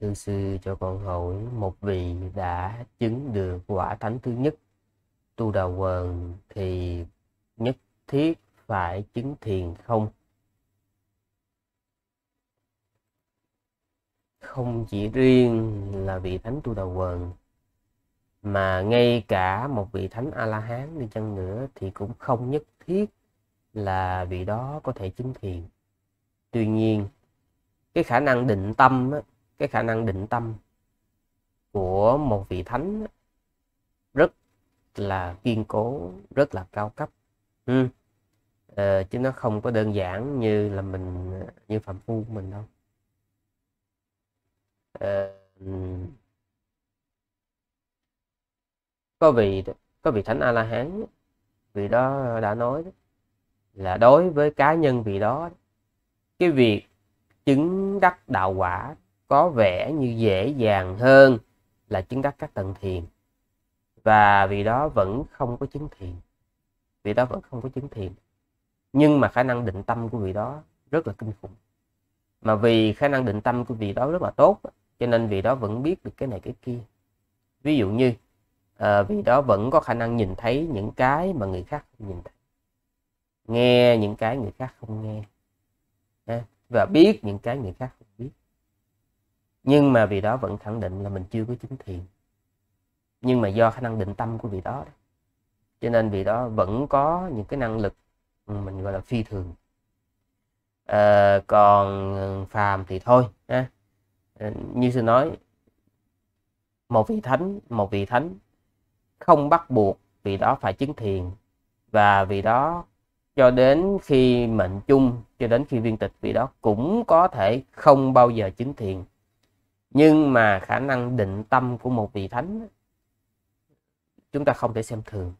cư sư cho con hỏi một vị đã chứng được quả thánh thứ nhất tu đà quần thì nhất thiết phải chứng thiền không không chỉ riêng là vị thánh tu đà quần mà ngay cả một vị thánh a la hán đi chăng nữa thì cũng không nhất thiết là vị đó có thể chứng thiền tuy nhiên cái khả năng định tâm á, cái khả năng định tâm của một vị thánh rất là kiên cố rất là cao cấp ừ. ờ, chứ nó không có đơn giản như là mình như phạm phu của mình đâu ờ, có vị có vị thánh a la hán vị đó đã nói là đối với cá nhân vị đó cái việc chứng đắc đạo quả có vẻ như dễ dàng hơn là chứng đắc các tầng thiền và vì đó vẫn không có chứng thiền vì đó vẫn không có chứng thiền nhưng mà khả năng định tâm của vị đó rất là kinh khủng mà vì khả năng định tâm của vị đó rất là tốt cho nên vị đó vẫn biết được cái này cái kia ví dụ như à, vị đó vẫn có khả năng nhìn thấy những cái mà người khác không nhìn thấy nghe những cái người khác không nghe và biết những cái người khác không biết nhưng mà vì đó vẫn khẳng định là mình chưa có chứng thiền nhưng mà do khả năng định tâm của vị đó cho nên vị đó vẫn có những cái năng lực ừ, mình gọi là phi thường à, còn ừ, phàm thì thôi ha. Ờ, như sư nói một vị thánh một vị thánh không bắt buộc vị đó phải chứng thiền và vị đó cho đến khi mệnh chung cho đến khi viên tịch vị đó cũng có thể không bao giờ chứng thiền nhưng mà khả năng định tâm của một vị thánh chúng ta không thể xem thường